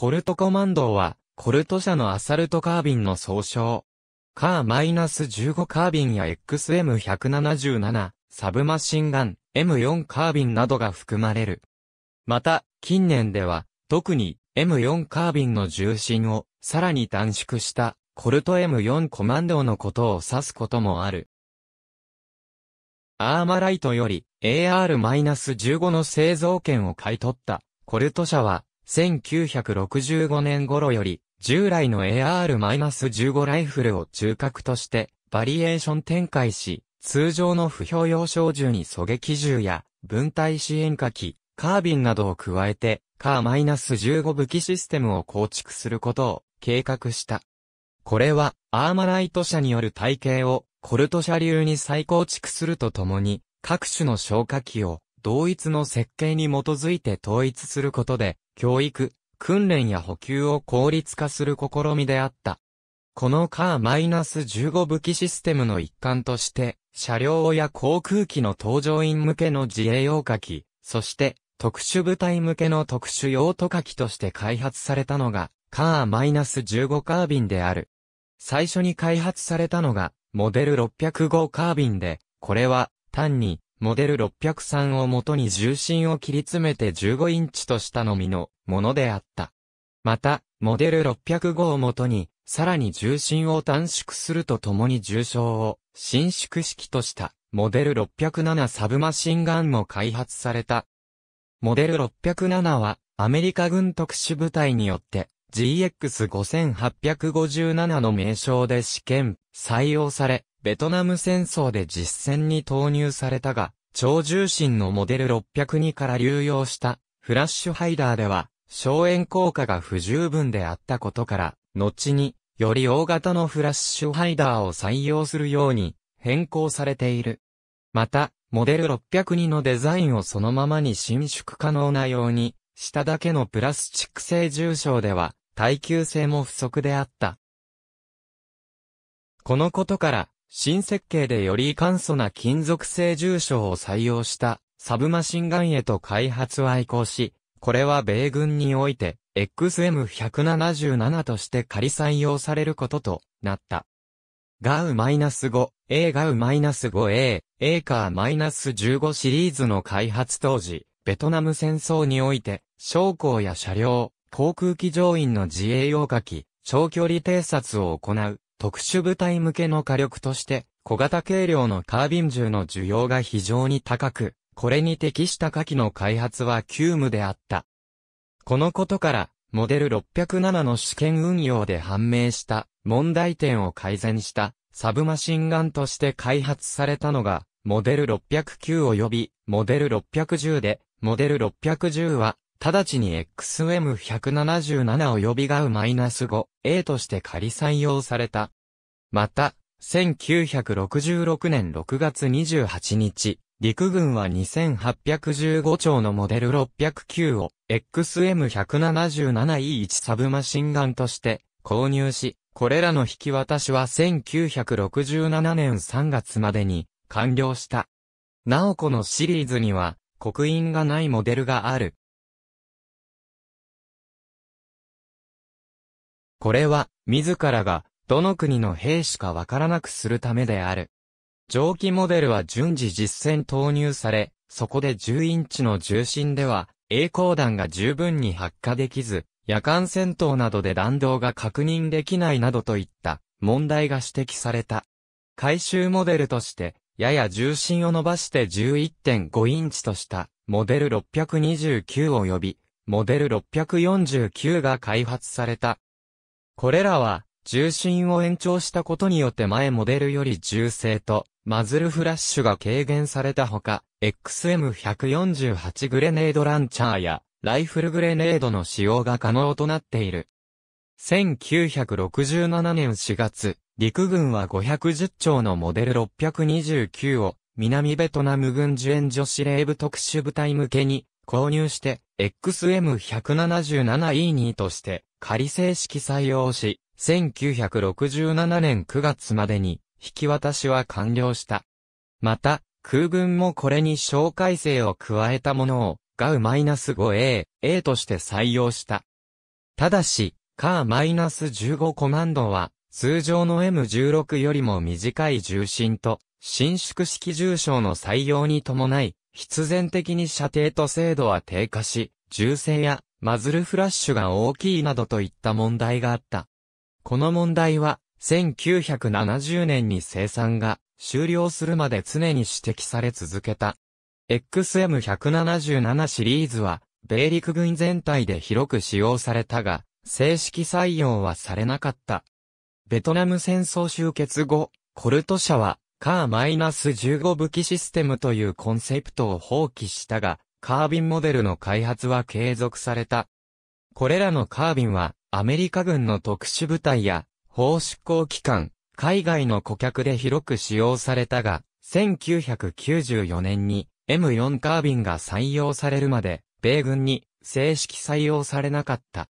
コルトコマンドーは、コルト社のアサルトカービンの総称。カー -15 カービンや XM177、サブマシンガン、M4 カービンなどが含まれる。また、近年では、特に M4 カービンの重心をさらに短縮したコルト M4 コマンドのことを指すこともある。アーマライトより AR-15 の製造権を買い取ったコルト社は1965年頃より、従来の AR-15 ライフルを中核として、バリエーション展開し、通常の不評用小銃に狙撃銃や、分体支援火器、カービンなどを加えて、カー -15 武器システムを構築することを計画した。これは、アーマライト社による体系を、コルト社流に再構築するとともに、各種の消火器を、同一の設計に基づいて統一することで、教育、訓練や補給を効率化する試みであった。このカー -15 武器システムの一環として、車両や航空機の搭乗員向けの自衛用火器、そして特殊部隊向けの特殊用途火器として開発されたのが、カー -15 カービンである。最初に開発されたのが、モデル605カービンで、これは単にモデル603をもとに重心を切り詰めて15インチとしたのみのものであった。また、モデル605をもとに、さらに重心を短縮するとともに重症を伸縮式としたモデル607サブマシンガンも開発された。モデル607はアメリカ軍特殊部隊によって GX5857 の名称で試験、採用され、ベトナム戦争で実戦に投入されたが、超重心のモデル602から流用したフラッシュハイダーでは、荘園効果が不十分であったことから、後に、より大型のフラッシュハイダーを採用するように変更されている。また、モデル602のデザインをそのままに伸縮可能なようにしただけのプラスチック製重症では、耐久性も不足であった。このことから、新設計でより簡素な金属製重症を採用したサブマシンガンへと開発は移行し、これは米軍において XM177 として仮採用されることとなった。ガウ -5、A ガウ -5A、A カー -15 シリーズの開発当時、ベトナム戦争において将校や車両、航空機乗員の自衛用火器、長距離偵察を行う特殊部隊向けの火力として、小型軽量のカービン銃の需要が非常に高く、これに適した火器の開発は急務であった。このことから、モデル607の試験運用で判明した問題点を改善したサブマシンガンとして開発されたのがモデル609及びモデル610で、モデル610は直ちに XM177 を呼びがう -5A として仮採用された。また、1966年6月28日、陸軍は2815丁のモデル609を XM177E1 サブマシンガンとして購入し、これらの引き渡しは1967年3月までに完了した。なおこのシリーズには、刻印がないモデルがある。これは、自らが、どの国の兵士かわからなくするためである。蒸気モデルは順次実戦投入され、そこで10インチの重心では、栄光弾が十分に発火できず、夜間戦闘などで弾道が確認できないなどといった問題が指摘された。回収モデルとして、やや重心を伸ばして11.5インチとした、モデル629及び、モデル649が開発された。これらは、重心を延長したことによって前モデルより重性と、マズルフラッシュが軽減されたほか、XM148 グレネードランチャーや、ライフルグレネードの使用が可能となっている。1967年4月、陸軍は510丁のモデル629を、南ベトナム軍受援女子霊部特殊部隊向けに、購入して XM177E2 として仮正式採用し、1967年9月までに引き渡しは完了した。また、空軍もこれに小改正を加えたものを、GAU-5A、A として採用した。ただし、CAR-15 コマンドは、通常の M16 よりも短い重心と、伸縮式重症の採用に伴い、必然的に射程と精度は低下し、銃声やマズルフラッシュが大きいなどといった問題があった。この問題は、1970年に生産が終了するまで常に指摘され続けた。XM177 シリーズは、米陸軍全体で広く使用されたが、正式採用はされなかった。ベトナム戦争終結後、コルト社はカー -15 武器システムというコンセプトを放棄したが、カービンモデルの開発は継続された。これらのカービンは、アメリカ軍の特殊部隊や、法執行機関、海外の顧客で広く使用されたが、1994年に M4 カービンが採用されるまで、米軍に正式採用されなかった。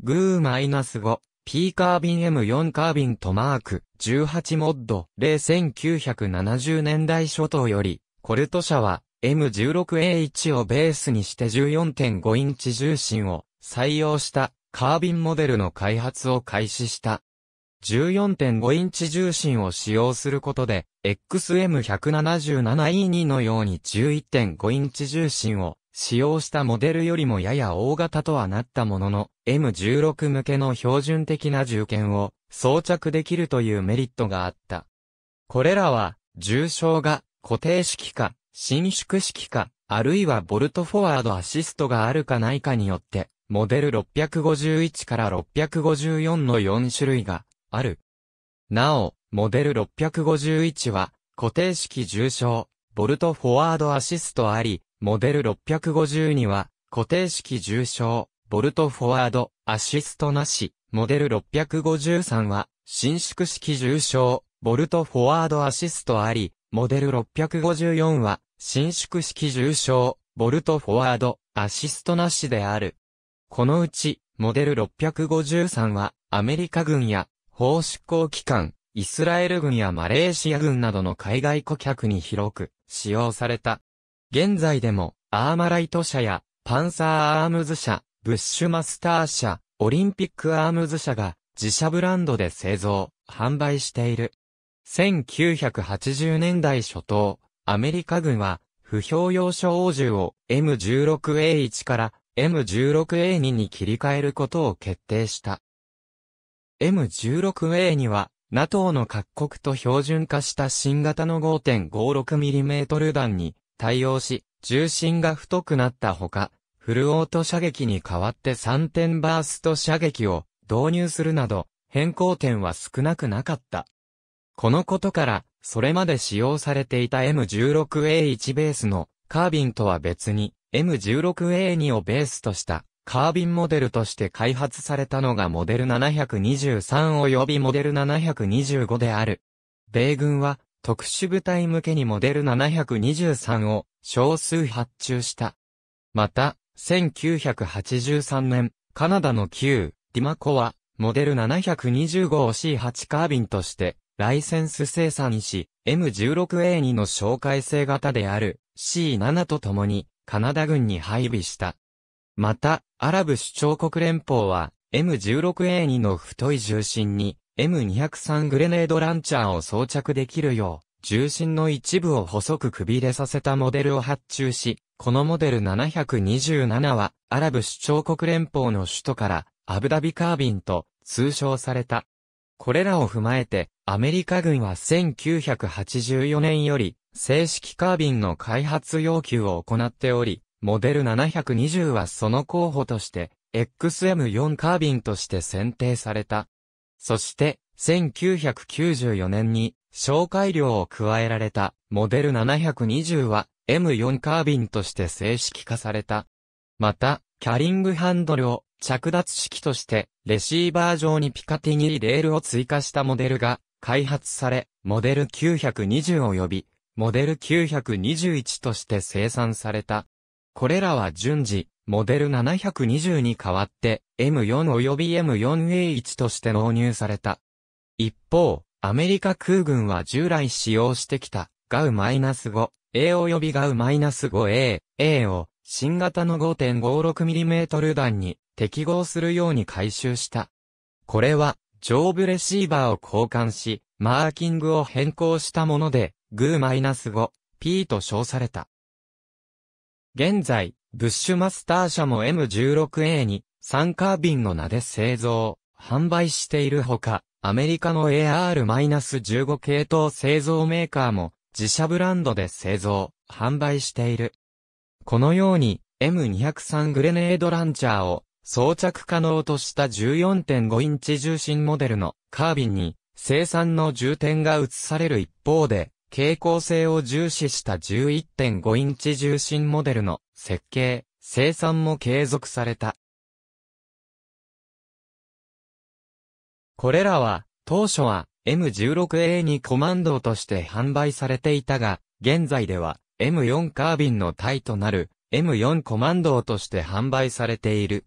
グー -5 P カービン M4 カービンとマーク18モッド01970年代初頭より、コルト社は M16A1 をベースにして14.5インチ重心を採用したカービンモデルの開発を開始した。14.5インチ重心を使用することで、XM177E2 のように11.5インチ重心を使用したモデルよりもやや大型とはなったものの、M16 向けの標準的な銃剣を装着できるというメリットがあった。これらは、重傷が固定式か、伸縮式か、あるいはボルトフォワードアシストがあるかないかによって、モデル651から654の4種類がある。なお、モデル651は固定式重傷、ボルトフォワードアシストあり、モデル650には、固定式重症、ボルトフォワード、アシストなし、モデル653は、伸縮式重症、ボルトフォワードアシストあり、モデル654は、伸縮式重症、ボルトフォワード、アシストなしである。このうち、モデル653は、アメリカ軍や、法執行機関、イスラエル軍やマレーシア軍などの海外顧客に広く使用された。現在でも、アーマライト社や、パンサーアームズ社、ブッシュマスター社、オリンピックアームズ社が、自社ブランドで製造、販売している。1980年代初頭、アメリカ軍は、不評用小王銃を M16A1 から M16A2 に切り替えることを決定した。M16A2 は、NATO の各国と標準化した新型の 5.56mm 弾に対応し、重心が太くなったほか、フルオート射撃に代わって3点バースト射撃を導入するなど、変更点は少なくなかった。このことから、それまで使用されていた M16A1 ベースのカービンとは別に M16A2 をベースとしたカービンモデルとして開発されたのがモデル723及びモデル725である。米軍は特殊部隊向けにモデル723を少数発注した。また、1983年、カナダの旧ディマコは、モデル 725C8 カービンとして、ライセンス生産し、M16A2 の紹介性型である C7 と共に、カナダ軍に配備した。また、アラブ首長国連邦は、M16A2 の太い重心に、M203 グレネードランチャーを装着できるよう、重心の一部を細くくびれさせたモデルを発注し、このモデル727は、アラブ首長国連邦の首都から、アブダビカービンと通称された。これらを踏まえて、アメリカ軍は1984年より、正式カービンの開発要求を行っており、モデル720はその候補として、XM4 カービンとして選定された。そして、1994年に、紹介料を加えられた、モデル720は、M4 カービンとして正式化された。また、キャリングハンドルを着脱式として、レシーバー上にピカティギーレールを追加したモデルが開発され、モデル920及び、モデル921として生産された。これらは順次、モデル720に代わって M4 及び M4A1 として納入された。一方、アメリカ空軍は従来使用してきたガウ -5A 及びガウ -5A、A を新型の 5.56mm 弾に適合するように回収した。これは上部レシーバーを交換し、マーキングを変更したもので、グー -5P と称された。現在、ブッシュマスター社も M16A に、3カービンの名で製造、販売しているほか、アメリカの AR-15 系統製造メーカーも、自社ブランドで製造、販売している。このように、M203 グレネードランチャーを装着可能とした14.5インチ重心モデルのカービンに生産の重点が移される一方で、傾向性を重視した11.5インチ重心モデルの設計、生産も継続された。これらは、当初は M16A にコマンドとして販売されていたが、現在では M4 カービンの体となる M4 コマンドとして販売されている。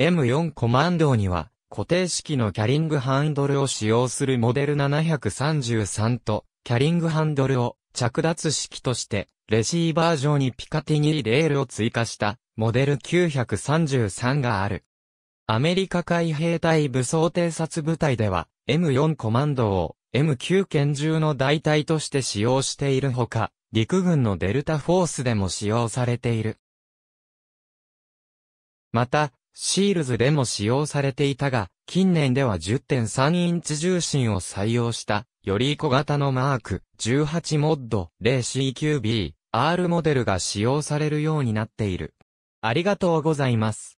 M4 コマンドには固定式のキャリングハンドルを使用するモデル733とキャリングハンドルを着脱式として、レシーバー上にピカティニーレールを追加した、モデル933がある。アメリカ海兵隊武装偵察部隊では、M4 コマンドを M9 拳銃の代替として使用しているほか、陸軍のデルタフォースでも使用されている。また、シールズでも使用されていたが、近年では10.3インチ重心を採用したより小型のマーク18モッド 0CQB R モデルが使用されるようになっている。ありがとうございます。